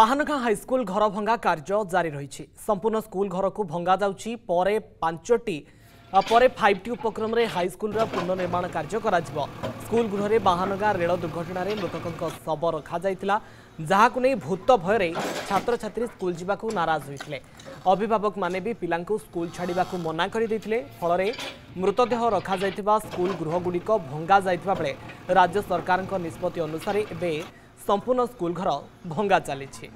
ମହାନଘା high school ଘର ଭଙ୍ଗା କାର୍ଯ୍ୟ ଜାରି ରହିଛି ସମ୍ପୂର୍ଣ୍ଣ ସ୍କୁଲ ଘରକୁ ଭଙ୍ଗାଯାଉଛି ପରେ ପାଞ୍ଚଟି ପରେ ଫାଇଭ୍ ଟି ଉପକ୍ରମରେ ହାଇସ୍କୁଲର ପୁନଃନିର୍ମାଣ କାର୍ଯ୍ୟ କରାଯିବ ସ୍କୁଲ ଗୃହରେ ବାହାନଗା ରେଳ ଦୁର୍ଘଟଣାରେ ମୃତକଙ୍କ ଶବ ରଖାଯାଇଥିଲା ଯାହାକୁ ନେଇ ଭୂତ ଭୟରେ ଛାତ୍ରଛାତ୍ରୀ ସ୍କୁଲ ଯିବାକୁ ନାରାଜ ହୋଇଥିଲେ ଅଭିଭାବକମାନେ ବି ପିଲାଙ୍କୁ ସ୍କୁଲ ଛାଡ଼ିବାକୁ ମନା କରିଦେଇଥିଲେ ଫଳରେ ମୃତଦେହ ରଖାଯାଇଥିବା ସ୍କୁଲ ଗୃହଗୁଡ଼ିକ ଭଙ୍ଗାଯାଇଥିବା ବେଳେ ରାଜ୍ୟ ସରକାରଙ୍କ ନିଷ୍ପତ୍ତି ଅନୁସାରେ ଏବେ ସମ୍ପୂର୍ଣ୍ଣ ସ୍କୁଲ ଘର ଭଙ୍ଗା ଚାଲିଛି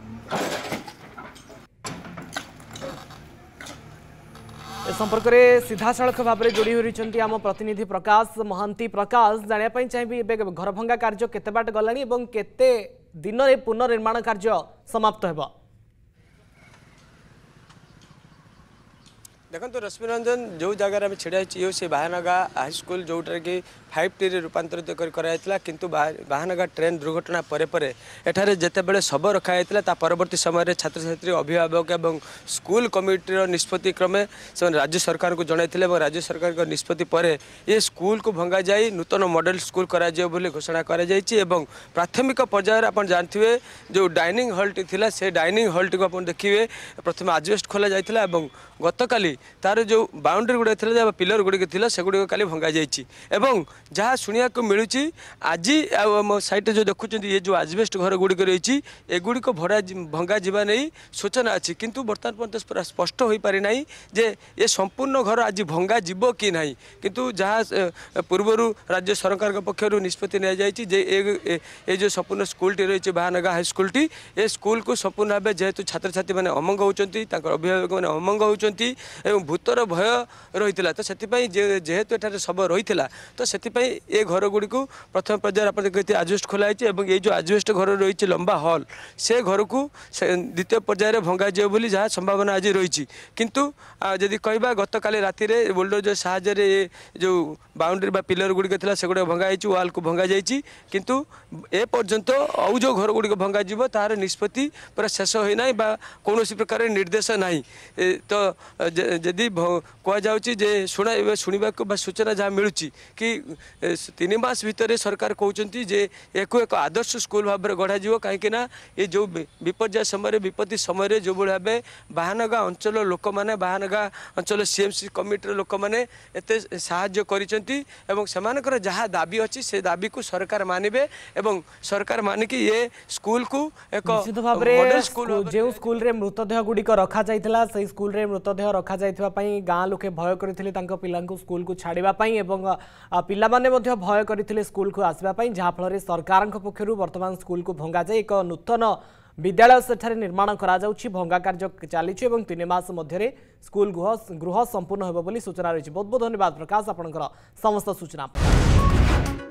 ଏ ସମ୍ପର୍କରେ ସିଧାସଳଖ ଭାବରେ ଯୋଡ଼ି ହୋଇ ରହିଛନ୍ତି ଆମ ପ୍ରତିନିଧି ପ୍ରକାଶ ମହାନ୍ତି ପ୍ରକାଶ ଜାଣିବା ପାଇଁ ଚାହିଁବି ଏବେ ଘର ଭଙ୍ଗା କାର୍ଯ୍ୟ କେତେ ବାଟ ଗଲାଣି ଏବଂ କେତେ ଦିନରେ ପୁନଃନିର୍ମାଣ କାର୍ଯ୍ୟ ସମାପ୍ତ ହେବ ଦେଖନ୍ତୁ ରଶ୍ମିରଞ୍ଜନ ଯେଉଁ ଜାଗାରେ ଆମେ ଛିଡ଼ା ହେଇଛୁ ସେ ବାହାନଗା ହାଇସ୍କୁଲ ଯେଉଁଟାରେ କି ଫାଇଭ୍ ଟିରେ ରୂପାନ୍ତରିତ କରି କରାଯାଇଥିଲା କିନ୍ତୁ ବାହାନଗା ଟ୍ରେନ୍ ଦୁର୍ଘଟଣା ପରେ ପରେ ଏଠାରେ ଯେତେବେଳେ ଶବ ରଖାଯାଇଥିଲା ତା ପରବର୍ତ୍ତୀ ସମୟରେ ଛାତ୍ରଛାତ୍ରୀ ଅଭିଭାବକ ଏବଂ ସ୍କୁଲ କମିଟିର ନିଷ୍ପତ୍ତି କ୍ରମେ ସେମାନେ ରାଜ୍ୟ ସରକାରଙ୍କୁ ଜଣାଇଥିଲେ ଏବଂ ରାଜ୍ୟ ସରକାରଙ୍କ ନିଷ୍ପତ୍ତି ପରେ ଏ ସ୍କୁଲକୁ ଭଙ୍ଗାଯାଇ ନୂତନ ମଡେଲ ସ୍କୁଲ କରାଯିବ ବୋଲି ଘୋଷଣା କରାଯାଇଛି ଏବଂ ପ୍ରାଥମିକ ପର୍ଯ୍ୟାୟରେ ଆପଣ ଜାଣିଥିବେ ଯେଉଁ ଡାଇନିଂ ହଲ୍ଟି ଥିଲା ସେ ଡାଇନିଂ ହଲ୍ଟିକୁ ଆପଣ ଦେଖିବେ ପ୍ରଥମେ ଆଜବେଷ୍ଟ ଖୋଲାଯାଇଥିଲା ଏବଂ ଗତକାଲି ତାର ଯେଉଁ ବାଉଣ୍ଡରୀ ଗୁଡ଼ିକ ଥିଲା ବା ପିଲର ଗୁଡ଼ିକ ଥିଲା ସେଗୁଡ଼ିକ କାଲି ଭଙ୍ଗାଯାଇଛି ଏବଂ ଯାହା ଶୁଣିବାକୁ ମିଳୁଛି ଆଜି ଆଉ ଆମ ସାଇଟ୍ରେ ଯେଉଁ ଦେଖୁଛନ୍ତି ଏ ଯେଉଁ ଆଜବେଷ୍ଟ ଘର ଗୁଡ଼ିକ ରହିଛି ଏଗୁଡ଼ିକ ଭଡ଼ା ଭଙ୍ଗାଯିବା ନେଇ ସୂଚନା ଅଛି କିନ୍ତୁ ବର୍ତ୍ତମାନ ପର୍ଯ୍ୟନ୍ତ ପୁରା ସ୍ପଷ୍ଟ ହୋଇପାରିନାହିଁ ଯେ ଏ ସମ୍ପୂର୍ଣ୍ଣ ଘର ଆଜି ଭଙ୍ଗାଯିବ କି ନାହିଁ କିନ୍ତୁ ଯାହା ପୂର୍ବରୁ ରାଜ୍ୟ ସରକାରଙ୍କ ପକ୍ଷରୁ ନିଷ୍ପତ୍ତି ନିଆଯାଇଛି ଯେ ଏ ଯେଉଁ ସମ୍ପୂର୍ଣ୍ଣ ସ୍କୁଲଟି ରହିଛି ବାହାନଗା ହାଇସ୍କୁଲଟି ଏ ସ୍କୁଲକୁ ସମ୍ପୂର୍ଣ୍ଣ ଭାବେ ଯେହେତୁ ଛାତ୍ରଛାତ୍ରୀମାନେ ଅମଙ୍ଗ ହେଉଛନ୍ତି ତାଙ୍କର ଅଭିଭାବକମାନେ ଅମଙ୍ଗ ହେଉଛନ୍ତି भूतर भय रही तो से जेहेतु यठार शब रही तो से घर गुड़ को प्रथम पर्यायर आप देखते आजबेस्ट खोलाई ये जो आजबेस्ट घर रही लंबा हल से घर को द्वितीय पर्यायर भंगा जाए जहाँ संभावना आज रही कितु जदि कह गत राति बोल्डर जो साज्य जो बाउंड्री पिलर गुड़ी से गुड़ा भंगाई व्वाल को भंगा जातु एपर्त आउ जो घर गुड़ी भंगा तार निष्पत्ति पूरा शेष होना कौन सी प्रकार निर्देश ना तो जदि कह शुणा सूचना जहाँ मिलू कि तीन मस भर सरकार जे एक एक आदर्श स्कूल भाव में जा कहीं जो विपर्य समय विपत्ति समय जो भाव बाहानगा अंचल लोक मैंने बाहानगा अंचल सी एम सी कमिटर लोक मैंने सामान जहाँ दाबी अच्छी से दाबी को सरकार मानवे और सरकार मानिकी ये स्कूल को एक स्कूल जो स्कूल मृतदेह गुड़िक रखा जाइला से स्कूल मृतदेह रखा କରାଯାଇଥିବା ପାଇଁ ଗାଁ ଲୋକେ ଭୟ କରିଥିଲେ ତାଙ୍କ ପିଲାଙ୍କୁ ସ୍କୁଲକୁ ଛାଡ଼ିବା ପାଇଁ ଏବଂ ପିଲାମାନେ ମଧ୍ୟ ଭୟ କରିଥିଲେ ସ୍କୁଲକୁ ଆସିବା ପାଇଁ ଯାହାଫଳରେ ସରକାରଙ୍କ ପକ୍ଷରୁ ବର୍ତ୍ତମାନ ସ୍କୁଲକୁ ଭଙ୍ଗାଯାଇ ଏକ ନୂତନ ବିଦ୍ୟାଳୟ ସେଠାରେ ନିର୍ମାଣ କରାଯାଉଛି ଭଙ୍ଗା କାର୍ଯ୍ୟ ଚାଲିଛି ଏବଂ ତିନି ମାସ ମଧ୍ୟରେ ସ୍କୁଲ ଗୃହ ଗୃହ ସମ୍ପୂର୍ଣ୍ଣ ହେବ ବୋଲି ସୂଚନା ରହିଛି ବହୁତ ବହୁତ ଧନ୍ୟବାଦ ପ୍ରକାଶ ଆପଣଙ୍କର ସମସ୍ତ ସୂଚନା